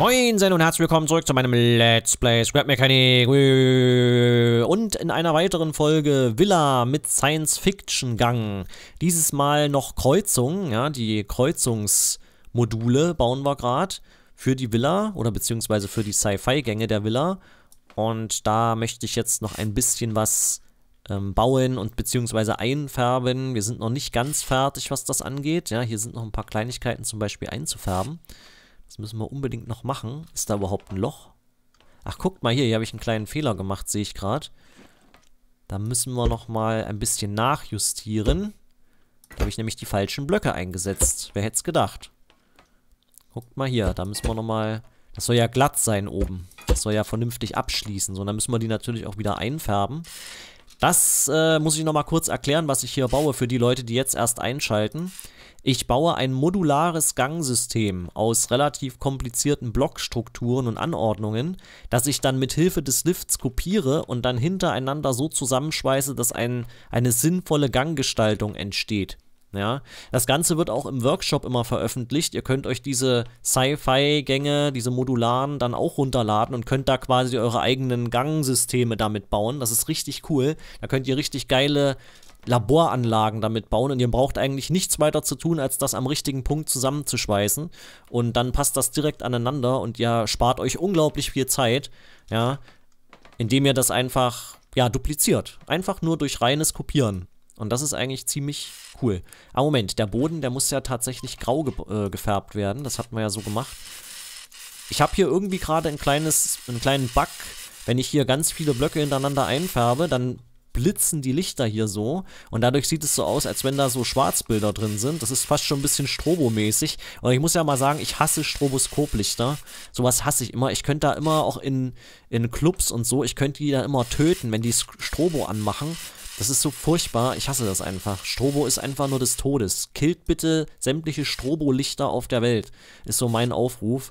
Moin und herzlich willkommen zurück zu meinem Let's Play Scrap Mechanic und in einer weiteren Folge Villa mit Science-Fiction-Gang. Dieses Mal noch Kreuzung, ja, die Kreuzungsmodule bauen wir gerade für die Villa oder beziehungsweise für die Sci-Fi-Gänge der Villa und da möchte ich jetzt noch ein bisschen was ähm, bauen und beziehungsweise einfärben. Wir sind noch nicht ganz fertig, was das angeht, ja, hier sind noch ein paar Kleinigkeiten zum Beispiel einzufärben. Das müssen wir unbedingt noch machen. Ist da überhaupt ein Loch? Ach, guckt mal hier, hier habe ich einen kleinen Fehler gemacht, sehe ich gerade. Da müssen wir nochmal ein bisschen nachjustieren. Da habe ich nämlich die falschen Blöcke eingesetzt. Wer hätte es gedacht? Guckt mal hier, da müssen wir nochmal... Das soll ja glatt sein oben. Das soll ja vernünftig abschließen. So, dann müssen wir die natürlich auch wieder einfärben. Das äh, muss ich nochmal kurz erklären, was ich hier baue für die Leute, die jetzt erst einschalten. Ich baue ein modulares Gangsystem aus relativ komplizierten Blockstrukturen und Anordnungen, das ich dann mit Hilfe des Lifts kopiere und dann hintereinander so zusammenschweiße, dass ein, eine sinnvolle Ganggestaltung entsteht. Ja, das Ganze wird auch im Workshop immer veröffentlicht. Ihr könnt euch diese Sci-Fi-Gänge, diese modularen, dann auch runterladen und könnt da quasi eure eigenen Gangsysteme damit bauen. Das ist richtig cool. Da könnt ihr richtig geile Laboranlagen damit bauen und ihr braucht eigentlich nichts weiter zu tun, als das am richtigen Punkt zusammenzuschweißen und dann passt das direkt aneinander und ihr spart euch unglaublich viel Zeit, ja, indem ihr das einfach, ja, dupliziert. Einfach nur durch reines Kopieren. Und das ist eigentlich ziemlich cool. Ah, Moment, der Boden, der muss ja tatsächlich grau ge äh, gefärbt werden. Das hat man ja so gemacht. Ich habe hier irgendwie gerade ein kleines, einen kleinen Bug. Wenn ich hier ganz viele Blöcke hintereinander einfärbe, dann blitzen die Lichter hier so und dadurch sieht es so aus, als wenn da so Schwarzbilder drin sind. Das ist fast schon ein bisschen strobomäßig und ich muss ja mal sagen, ich hasse Stroboskoplichter. Sowas hasse ich immer. Ich könnte da immer auch in, in Clubs und so, ich könnte die da immer töten, wenn die Strobo anmachen. Das ist so furchtbar. Ich hasse das einfach. Strobo ist einfach nur des Todes. Killt bitte sämtliche Strobolichter auf der Welt. Ist so mein Aufruf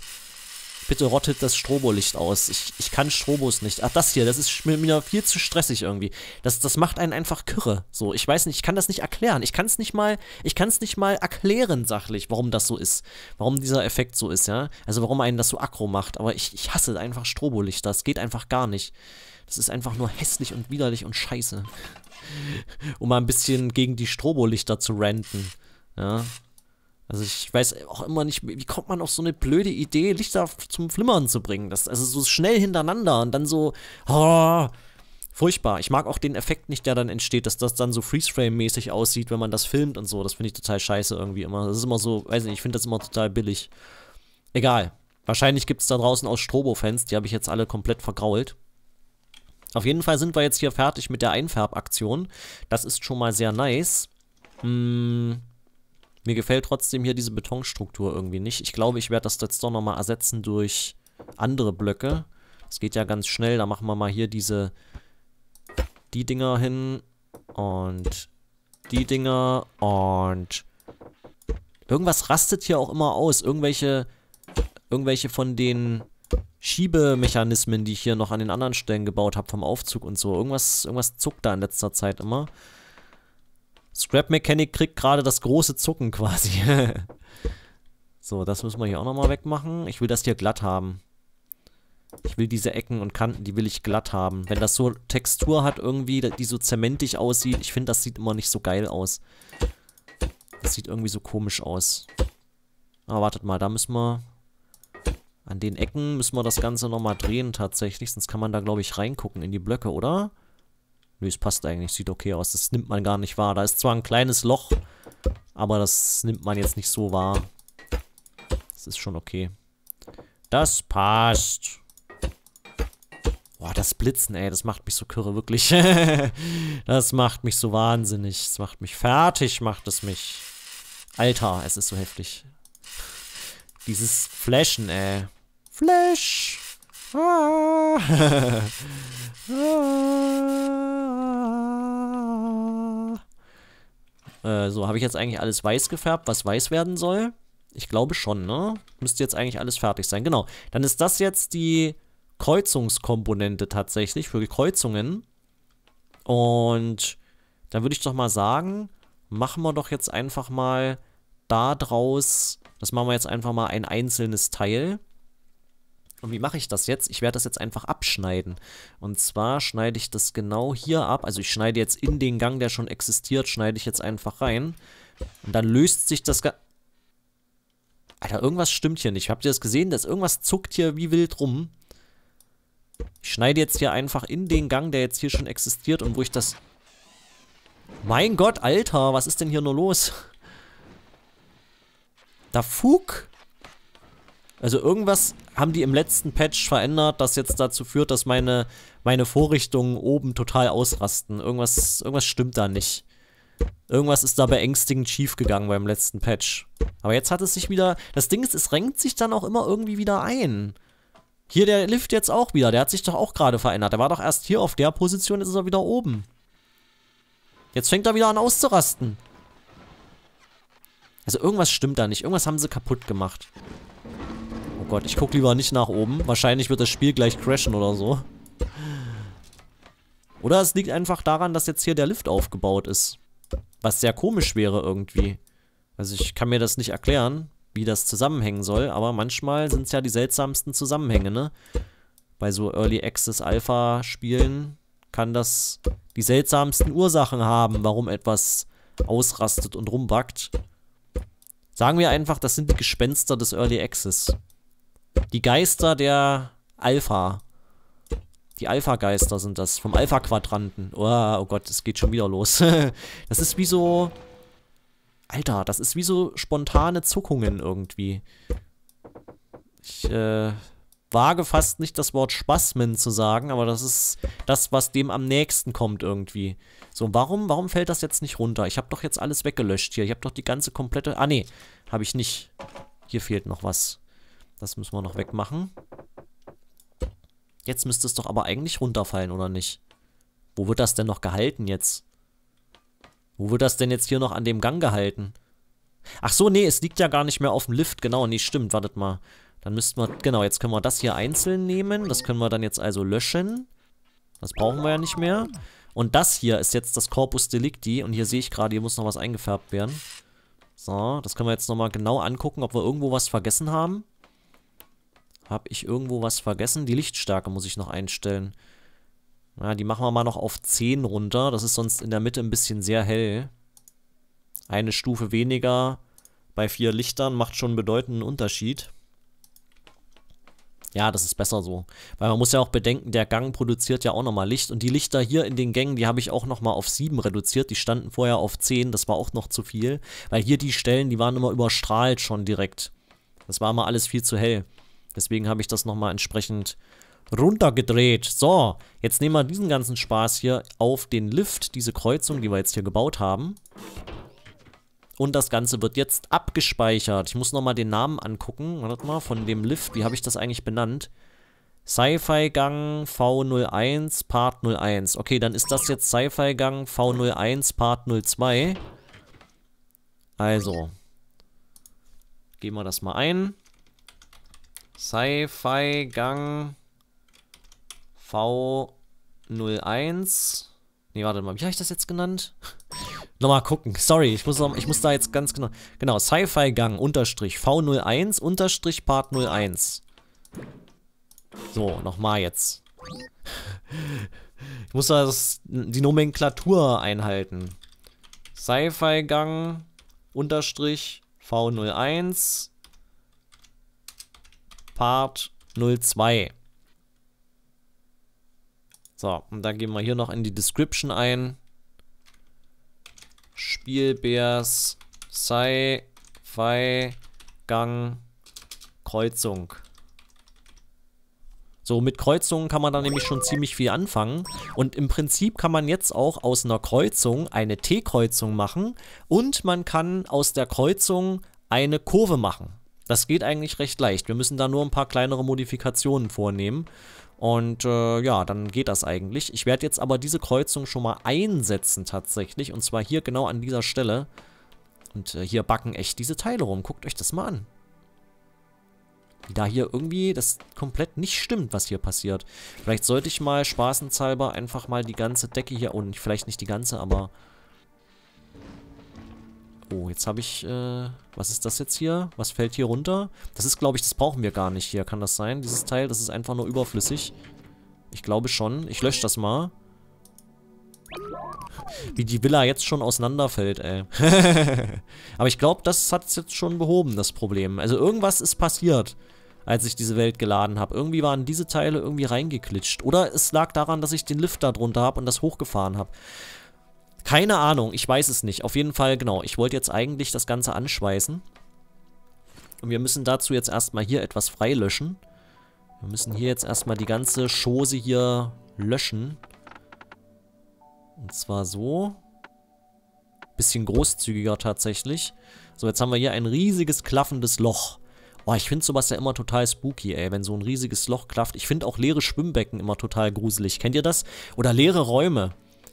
bitte rottet das Strobolicht aus. Ich, ich kann Strobos nicht. Ach, das hier, das ist mir, mir viel zu stressig irgendwie. Das, das macht einen einfach kirre. So, ich weiß nicht, ich kann das nicht erklären. Ich kann es nicht mal, ich kann es nicht mal erklären sachlich, warum das so ist. Warum dieser Effekt so ist, ja. Also warum einen das so aggro macht. Aber ich, ich hasse einfach Strobolicht. Das geht einfach gar nicht. Das ist einfach nur hässlich und widerlich und scheiße. um mal ein bisschen gegen die Strobolichter zu ranten. Ja, also ich weiß auch immer nicht, wie kommt man auf so eine blöde Idee, Lichter zum Flimmern zu bringen? Das, also so schnell hintereinander und dann so, oh, furchtbar. Ich mag auch den Effekt nicht, der dann entsteht, dass das dann so Freeze-Frame-mäßig aussieht, wenn man das filmt und so. Das finde ich total scheiße irgendwie immer. Das ist immer so, weiß nicht, ich finde das immer total billig. Egal. Wahrscheinlich gibt es da draußen auch Strobo-Fans, die habe ich jetzt alle komplett vergrault. Auf jeden Fall sind wir jetzt hier fertig mit der Einfärbaktion. Das ist schon mal sehr nice. Hm. Mir gefällt trotzdem hier diese Betonstruktur irgendwie nicht. Ich glaube, ich werde das jetzt doch nochmal ersetzen durch andere Blöcke. Das geht ja ganz schnell. Da machen wir mal hier diese... Die Dinger hin. Und... Die Dinger. Und... Irgendwas rastet hier auch immer aus. Irgendwelche... Irgendwelche von den... Schiebemechanismen, die ich hier noch an den anderen Stellen gebaut habe vom Aufzug und so. Irgendwas, irgendwas zuckt da in letzter Zeit immer. Scrap Mechanic kriegt gerade das große Zucken quasi. so, das müssen wir hier auch nochmal wegmachen. Ich will das hier glatt haben. Ich will diese Ecken und Kanten, die will ich glatt haben. Wenn das so Textur hat irgendwie, die so zementig aussieht, ich finde, das sieht immer nicht so geil aus. Das sieht irgendwie so komisch aus. Aber wartet mal, da müssen wir... An den Ecken müssen wir das Ganze nochmal drehen tatsächlich, sonst kann man da, glaube ich, reingucken in die Blöcke, oder? Ja. Nö, es passt eigentlich. Sieht okay aus. Das nimmt man gar nicht wahr. Da ist zwar ein kleines Loch, aber das nimmt man jetzt nicht so wahr. Das ist schon okay. Das passt. Boah, das Blitzen, ey, das macht mich so kürre, wirklich. das macht mich so wahnsinnig. Das macht mich fertig, macht es mich. Alter, es ist so heftig. Dieses Flashen, ey. Flash! Ah. ah. Äh, so, habe ich jetzt eigentlich alles weiß gefärbt, was weiß werden soll? Ich glaube schon, ne? Müsste jetzt eigentlich alles fertig sein. Genau. Dann ist das jetzt die Kreuzungskomponente tatsächlich für die Kreuzungen. Und dann würde ich doch mal sagen, machen wir doch jetzt einfach mal da draus, das machen wir jetzt einfach mal ein einzelnes Teil. Und wie mache ich das jetzt? Ich werde das jetzt einfach abschneiden. Und zwar schneide ich das genau hier ab. Also ich schneide jetzt in den Gang, der schon existiert, schneide ich jetzt einfach rein. Und dann löst sich das... Ga Alter, irgendwas stimmt hier nicht. Habt ihr das gesehen? Das irgendwas zuckt hier wie wild rum. Ich schneide jetzt hier einfach in den Gang, der jetzt hier schon existiert und wo ich das... Mein Gott, Alter, was ist denn hier nur los? Da Fug... Also irgendwas haben die im letzten Patch verändert, das jetzt dazu führt, dass meine, meine Vorrichtungen oben total ausrasten. Irgendwas, irgendwas stimmt da nicht. Irgendwas ist da beängstigend schiefgegangen beim letzten Patch. Aber jetzt hat es sich wieder. Das Ding ist, es renkt sich dann auch immer irgendwie wieder ein. Hier der Lift jetzt auch wieder. Der hat sich doch auch gerade verändert. Der war doch erst hier auf der Position, jetzt ist er wieder oben. Jetzt fängt er wieder an auszurasten. Also irgendwas stimmt da nicht. Irgendwas haben sie kaputt gemacht. Gott, ich guck lieber nicht nach oben. Wahrscheinlich wird das Spiel gleich crashen oder so. Oder es liegt einfach daran, dass jetzt hier der Lift aufgebaut ist. Was sehr komisch wäre irgendwie. Also ich kann mir das nicht erklären, wie das zusammenhängen soll, aber manchmal sind es ja die seltsamsten Zusammenhänge, ne? Bei so Early Access Alpha Spielen kann das die seltsamsten Ursachen haben, warum etwas ausrastet und rumbackt. Sagen wir einfach, das sind die Gespenster des Early Access. Die Geister der Alpha. Die Alpha-Geister sind das. Vom Alpha-Quadranten. Oh, oh Gott, es geht schon wieder los. das ist wie so... Alter, das ist wie so spontane Zuckungen irgendwie. Ich äh, wage fast nicht das Wort Spasmen zu sagen, aber das ist das, was dem am nächsten kommt irgendwie. So, warum, warum fällt das jetzt nicht runter? Ich habe doch jetzt alles weggelöscht hier. Ich habe doch die ganze komplette... Ah, nee, habe ich nicht. Hier fehlt noch was. Das müssen wir noch wegmachen. Jetzt müsste es doch aber eigentlich runterfallen, oder nicht? Wo wird das denn noch gehalten jetzt? Wo wird das denn jetzt hier noch an dem Gang gehalten? Ach so, nee, es liegt ja gar nicht mehr auf dem Lift. Genau, nee, stimmt, wartet mal. Dann müssten wir, genau, jetzt können wir das hier einzeln nehmen. Das können wir dann jetzt also löschen. Das brauchen wir ja nicht mehr. Und das hier ist jetzt das Corpus Delicti. Und hier sehe ich gerade, hier muss noch was eingefärbt werden. So, das können wir jetzt nochmal genau angucken, ob wir irgendwo was vergessen haben. Habe ich irgendwo was vergessen? Die Lichtstärke muss ich noch einstellen. Ja, die machen wir mal noch auf 10 runter. Das ist sonst in der Mitte ein bisschen sehr hell. Eine Stufe weniger bei vier Lichtern macht schon einen bedeutenden Unterschied. Ja, das ist besser so. Weil man muss ja auch bedenken, der Gang produziert ja auch nochmal Licht. Und die Lichter hier in den Gängen, die habe ich auch nochmal auf 7 reduziert. Die standen vorher auf 10, das war auch noch zu viel. Weil hier die Stellen, die waren immer überstrahlt schon direkt. Das war immer alles viel zu hell. Deswegen habe ich das nochmal entsprechend runtergedreht. So, jetzt nehmen wir diesen ganzen Spaß hier auf den Lift, diese Kreuzung, die wir jetzt hier gebaut haben. Und das Ganze wird jetzt abgespeichert. Ich muss nochmal den Namen angucken. Warte mal, von dem Lift, wie habe ich das eigentlich benannt? Sci-Fi-Gang V01 Part 01. Okay, dann ist das jetzt Sci-Fi-Gang V01 Part 02. Also. Gehen wir das mal ein. Sci-Fi-Gang V01. Nee, warte mal, wie habe ich das jetzt genannt? Nochmal gucken, sorry, ich muss, noch, ich muss da jetzt ganz genau... Genau, Sci-Fi-Gang unterstrich V01 unterstrich Part 01. So, nochmal jetzt. Ich muss da das, die Nomenklatur einhalten. Sci-Fi-Gang unterstrich V01 Part 02. So, und dann gehen wir hier noch in die Description ein. Spielbeers Sci-Fi Gang Kreuzung. So, mit Kreuzungen kann man da nämlich schon ziemlich viel anfangen. Und im Prinzip kann man jetzt auch aus einer Kreuzung eine T-Kreuzung machen und man kann aus der Kreuzung eine Kurve machen. Das geht eigentlich recht leicht. Wir müssen da nur ein paar kleinere Modifikationen vornehmen. Und äh, ja, dann geht das eigentlich. Ich werde jetzt aber diese Kreuzung schon mal einsetzen tatsächlich. Und zwar hier genau an dieser Stelle. Und äh, hier backen echt diese Teile rum. Guckt euch das mal an. Wie Da hier irgendwie das komplett nicht stimmt, was hier passiert. Vielleicht sollte ich mal spaßenshalber einfach mal die ganze Decke hier... Und oh, vielleicht nicht die ganze, aber Oh, jetzt habe ich, äh, was ist das jetzt hier? Was fällt hier runter? Das ist, glaube ich, das brauchen wir gar nicht hier. Kann das sein? Dieses Teil, das ist einfach nur überflüssig. Ich glaube schon. Ich lösche das mal. Wie die Villa jetzt schon auseinanderfällt, ey. Aber ich glaube, das hat es jetzt schon behoben, das Problem. Also irgendwas ist passiert, als ich diese Welt geladen habe. Irgendwie waren diese Teile irgendwie reingeklitscht. Oder es lag daran, dass ich den Lift da drunter habe und das hochgefahren habe. Keine Ahnung, ich weiß es nicht. Auf jeden Fall, genau, ich wollte jetzt eigentlich das Ganze anschweißen. Und wir müssen dazu jetzt erstmal hier etwas freilöschen. Wir müssen hier jetzt erstmal die ganze Schose hier löschen. Und zwar so. Bisschen großzügiger tatsächlich. So, jetzt haben wir hier ein riesiges klaffendes Loch. Boah, ich finde sowas ja immer total spooky, ey, wenn so ein riesiges Loch klafft. Ich finde auch leere Schwimmbecken immer total gruselig. Kennt ihr das? Oder leere Räume.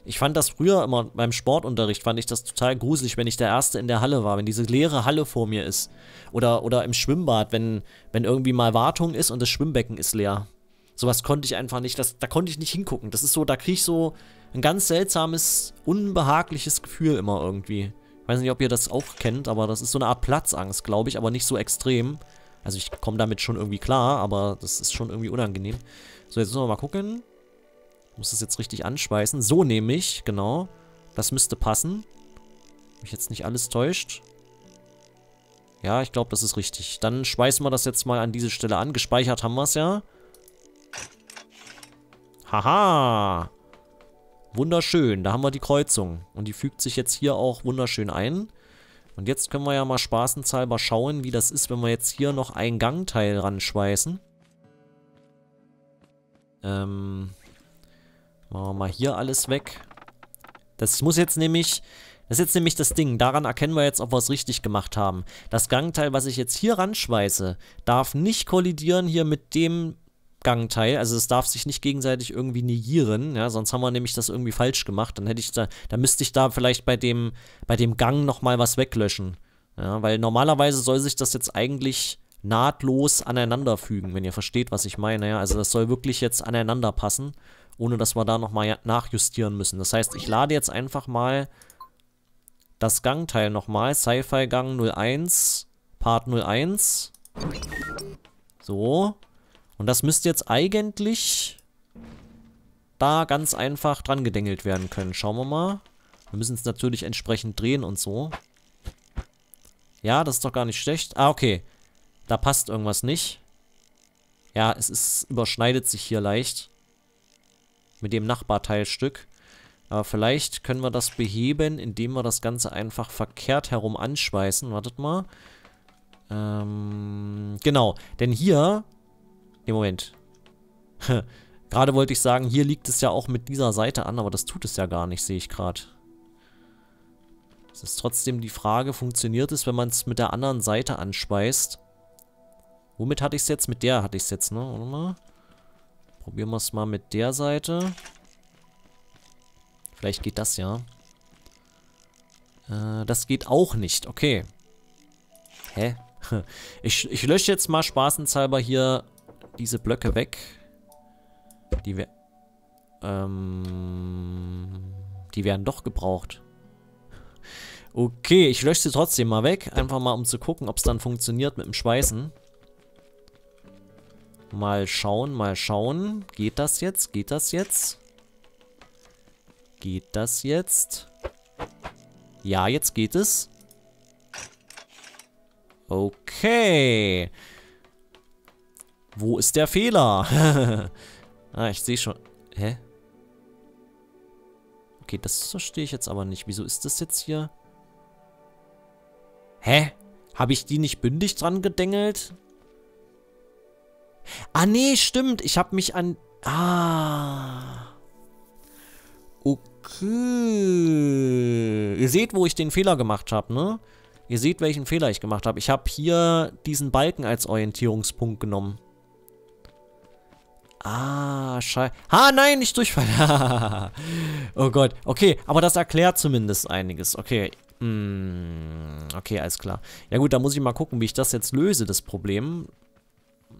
Ich fand das früher immer beim Sportunterricht, fand ich das total gruselig, wenn ich der Erste in der Halle war, wenn diese leere Halle vor mir ist. Oder, oder im Schwimmbad, wenn, wenn irgendwie mal Wartung ist und das Schwimmbecken ist leer. Sowas konnte ich einfach nicht, das, da konnte ich nicht hingucken. Das ist so, da kriege ich so ein ganz seltsames, unbehagliches Gefühl immer irgendwie. Ich weiß nicht, ob ihr das auch kennt, aber das ist so eine Art Platzangst, glaube ich, aber nicht so extrem. Also ich komme damit schon irgendwie klar, aber das ist schon irgendwie unangenehm. So, jetzt müssen wir mal gucken. Muss das jetzt richtig anschweißen. So nehme ich, genau. Das müsste passen. Mich jetzt nicht alles täuscht. Ja, ich glaube, das ist richtig. Dann schweißen wir das jetzt mal an diese Stelle an. Gespeichert haben wir es ja. Haha! Wunderschön, da haben wir die Kreuzung. Und die fügt sich jetzt hier auch wunderschön ein. Und jetzt können wir ja mal spaßenshalber schauen, wie das ist, wenn wir jetzt hier noch ein Gangteil ranschweißen. Ähm, Machen wir mal hier alles weg. Das muss jetzt nämlich... Das ist jetzt nämlich das Ding. Daran erkennen wir jetzt, ob wir es richtig gemacht haben. Das Gangteil, was ich jetzt hier ranschweiße, darf nicht kollidieren hier mit dem Gangteil. Also es darf sich nicht gegenseitig irgendwie negieren, ja, sonst haben wir nämlich das irgendwie falsch gemacht. Dann hätte ich da, da müsste ich da vielleicht bei dem, bei dem Gang nochmal was weglöschen. Ja, weil normalerweise soll sich das jetzt eigentlich nahtlos aneinander fügen, wenn ihr versteht, was ich meine. Ja, also das soll wirklich jetzt aneinander passen, ohne dass wir da nochmal nachjustieren müssen. Das heißt, ich lade jetzt einfach mal das Gangteil nochmal, Sci-Fi Gang 01, Part 01. So. Und das müsste jetzt eigentlich da ganz einfach dran gedengelt werden können. Schauen wir mal. Wir müssen es natürlich entsprechend drehen und so. Ja, das ist doch gar nicht schlecht. Ah, okay. Da passt irgendwas nicht. Ja, es ist, überschneidet sich hier leicht. Mit dem Nachbarteilstück. Aber vielleicht können wir das beheben, indem wir das Ganze einfach verkehrt herum anschweißen. Wartet mal. Ähm, genau. Denn hier... Ne, Moment. gerade wollte ich sagen, hier liegt es ja auch mit dieser Seite an, aber das tut es ja gar nicht, sehe ich gerade. Es ist trotzdem die Frage, funktioniert es, wenn man es mit der anderen Seite anschweißt? Womit hatte ich es jetzt? Mit der hatte ich es jetzt, ne? Warte mal. Probieren wir es mal mit der Seite. Vielleicht geht das ja. Äh, das geht auch nicht. Okay. Hä? Ich, ich lösche jetzt mal spaßenshalber hier diese Blöcke weg. Die wir... Ähm... Die werden doch gebraucht. Okay, ich lösche sie trotzdem mal weg. Einfach mal, um zu gucken, ob es dann funktioniert mit dem Schweißen. Mal schauen, mal schauen. Geht das jetzt? Geht das jetzt? Geht das jetzt? Ja, jetzt geht es. Okay. Wo ist der Fehler? ah, ich sehe schon. Hä? Okay, das verstehe ich jetzt aber nicht. Wieso ist das jetzt hier? Hä? Habe ich die nicht bündig dran gedengelt? Ah, nee, stimmt. Ich habe mich an... Ah. Okay. Ihr seht, wo ich den Fehler gemacht habe, ne? Ihr seht, welchen Fehler ich gemacht habe. Ich habe hier diesen Balken als Orientierungspunkt genommen. Ah, scheiße. Ah, nein, nicht durchfallen. oh Gott. Okay, aber das erklärt zumindest einiges. Okay. Hm, okay, alles klar. Ja gut, da muss ich mal gucken, wie ich das jetzt löse, das Problem.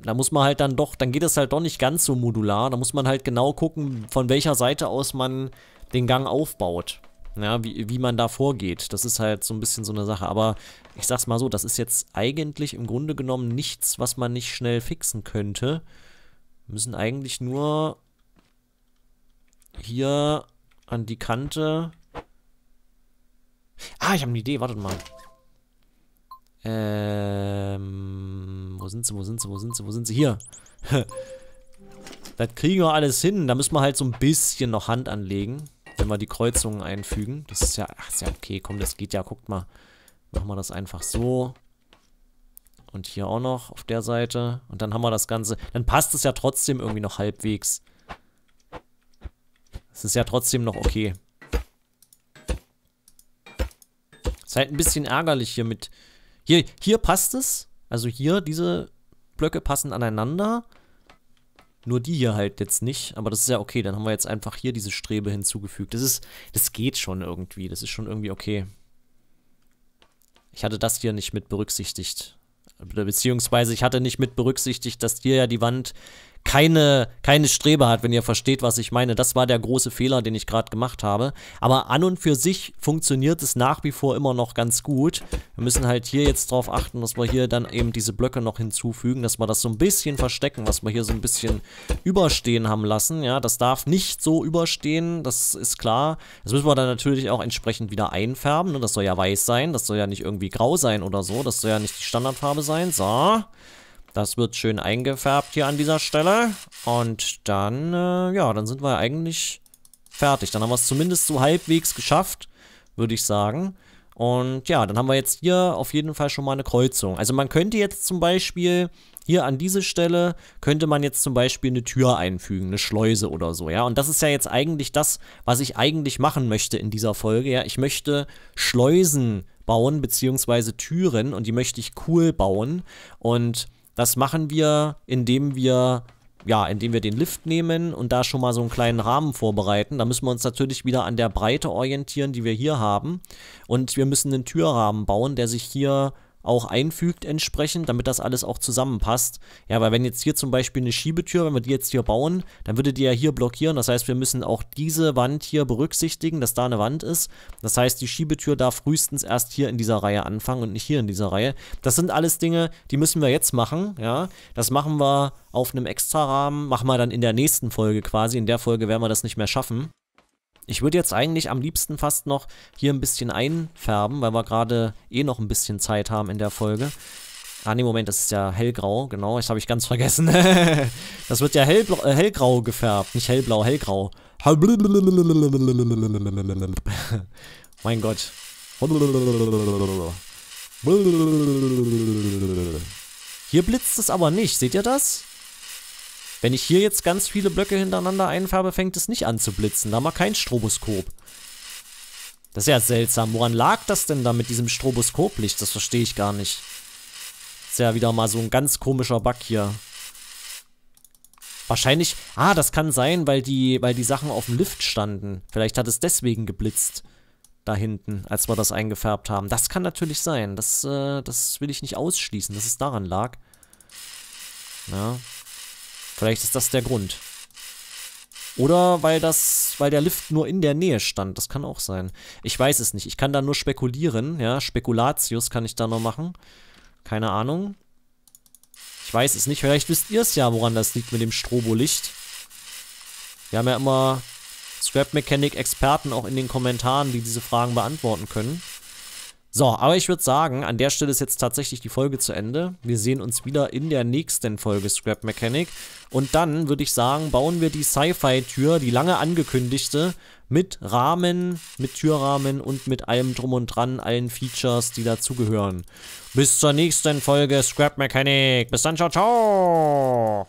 Da muss man halt dann doch, dann geht es halt doch nicht ganz so modular. Da muss man halt genau gucken, von welcher Seite aus man den Gang aufbaut. Ja, wie, wie man da vorgeht. Das ist halt so ein bisschen so eine Sache. Aber ich sag's mal so, das ist jetzt eigentlich im Grunde genommen nichts, was man nicht schnell fixen könnte. Wir müssen eigentlich nur hier an die Kante. Ah, ich habe eine Idee, wartet mal. Ähm wo sind sie, wo sind sie, wo sind sie, wo sind sie? Hier. das kriegen wir alles hin. Da müssen wir halt so ein bisschen noch Hand anlegen, wenn wir die Kreuzungen einfügen. Das ist ja, ach, ist ja okay. Komm, das geht ja. Guckt mal. Machen wir das einfach so. Und hier auch noch auf der Seite. Und dann haben wir das Ganze. Dann passt es ja trotzdem irgendwie noch halbwegs. Es ist ja trotzdem noch okay. Ist halt ein bisschen ärgerlich hier mit... Hier, hier passt es. Also hier, diese Blöcke passen aneinander. Nur die hier halt jetzt nicht, aber das ist ja okay. Dann haben wir jetzt einfach hier diese Strebe hinzugefügt. Das ist, das geht schon irgendwie. Das ist schon irgendwie okay. Ich hatte das hier nicht mit berücksichtigt. Beziehungsweise ich hatte nicht mit berücksichtigt, dass hier ja die Wand keine, keine Strebe hat, wenn ihr versteht, was ich meine. Das war der große Fehler, den ich gerade gemacht habe. Aber an und für sich funktioniert es nach wie vor immer noch ganz gut. Wir müssen halt hier jetzt drauf achten, dass wir hier dann eben diese Blöcke noch hinzufügen, dass wir das so ein bisschen verstecken, was wir hier so ein bisschen überstehen haben lassen. Ja, das darf nicht so überstehen, das ist klar. Das müssen wir dann natürlich auch entsprechend wieder einfärben. Ne? Das soll ja weiß sein, das soll ja nicht irgendwie grau sein oder so. Das soll ja nicht die Standardfarbe sein. So. Das wird schön eingefärbt hier an dieser Stelle. Und dann, äh, ja, dann sind wir eigentlich fertig. Dann haben wir es zumindest so halbwegs geschafft, würde ich sagen. Und ja, dann haben wir jetzt hier auf jeden Fall schon mal eine Kreuzung. Also man könnte jetzt zum Beispiel hier an diese Stelle könnte man jetzt zum Beispiel eine Tür einfügen, eine Schleuse oder so, ja. Und das ist ja jetzt eigentlich das, was ich eigentlich machen möchte in dieser Folge, ja. Ich möchte Schleusen bauen, beziehungsweise Türen und die möchte ich cool bauen. Und das machen wir, indem wir ja, indem wir den Lift nehmen und da schon mal so einen kleinen Rahmen vorbereiten. Da müssen wir uns natürlich wieder an der Breite orientieren, die wir hier haben. Und wir müssen einen Türrahmen bauen, der sich hier auch einfügt entsprechend, damit das alles auch zusammenpasst. Ja, weil wenn jetzt hier zum Beispiel eine Schiebetür, wenn wir die jetzt hier bauen, dann würde die ja hier blockieren. Das heißt, wir müssen auch diese Wand hier berücksichtigen, dass da eine Wand ist. Das heißt, die Schiebetür darf frühestens erst hier in dieser Reihe anfangen und nicht hier in dieser Reihe. Das sind alles Dinge, die müssen wir jetzt machen. Ja, das machen wir auf einem extra Rahmen, machen wir dann in der nächsten Folge quasi. In der Folge werden wir das nicht mehr schaffen. Ich würde jetzt eigentlich am liebsten fast noch hier ein bisschen einfärben, weil wir gerade eh noch ein bisschen Zeit haben in der Folge. Ah, ne, Moment, das ist ja hellgrau, genau, das habe ich ganz vergessen. das wird ja hellblau, äh, hellgrau gefärbt, nicht hellblau, hellgrau. mein Gott. Hier blitzt es aber nicht, seht ihr das? Wenn ich hier jetzt ganz viele Blöcke hintereinander einfarbe, fängt es nicht an zu blitzen. Da haben wir kein Stroboskop. Das ist ja seltsam. Woran lag das denn da mit diesem Stroboskoplicht? Das verstehe ich gar nicht. Das ist ja wieder mal so ein ganz komischer Bug hier. Wahrscheinlich, ah, das kann sein, weil die, weil die Sachen auf dem Lift standen. Vielleicht hat es deswegen geblitzt. Da hinten, als wir das eingefärbt haben. Das kann natürlich sein. Das, äh, das will ich nicht ausschließen, dass es daran lag. Ja. Vielleicht ist das der Grund. Oder weil das, weil der Lift nur in der Nähe stand. Das kann auch sein. Ich weiß es nicht. Ich kann da nur spekulieren. Ja, Spekulatius kann ich da noch machen. Keine Ahnung. Ich weiß es nicht. Vielleicht wisst ihr es ja, woran das liegt mit dem Strobolicht. Wir haben ja immer Scrap Mechanic Experten auch in den Kommentaren, die diese Fragen beantworten können. So, aber ich würde sagen, an der Stelle ist jetzt tatsächlich die Folge zu Ende. Wir sehen uns wieder in der nächsten Folge Scrap Mechanic. Und dann würde ich sagen, bauen wir die Sci-Fi-Tür, die lange angekündigte, mit Rahmen, mit Türrahmen und mit allem drum und dran, allen Features, die dazugehören. Bis zur nächsten Folge Scrap Mechanic. Bis dann, ciao, ciao.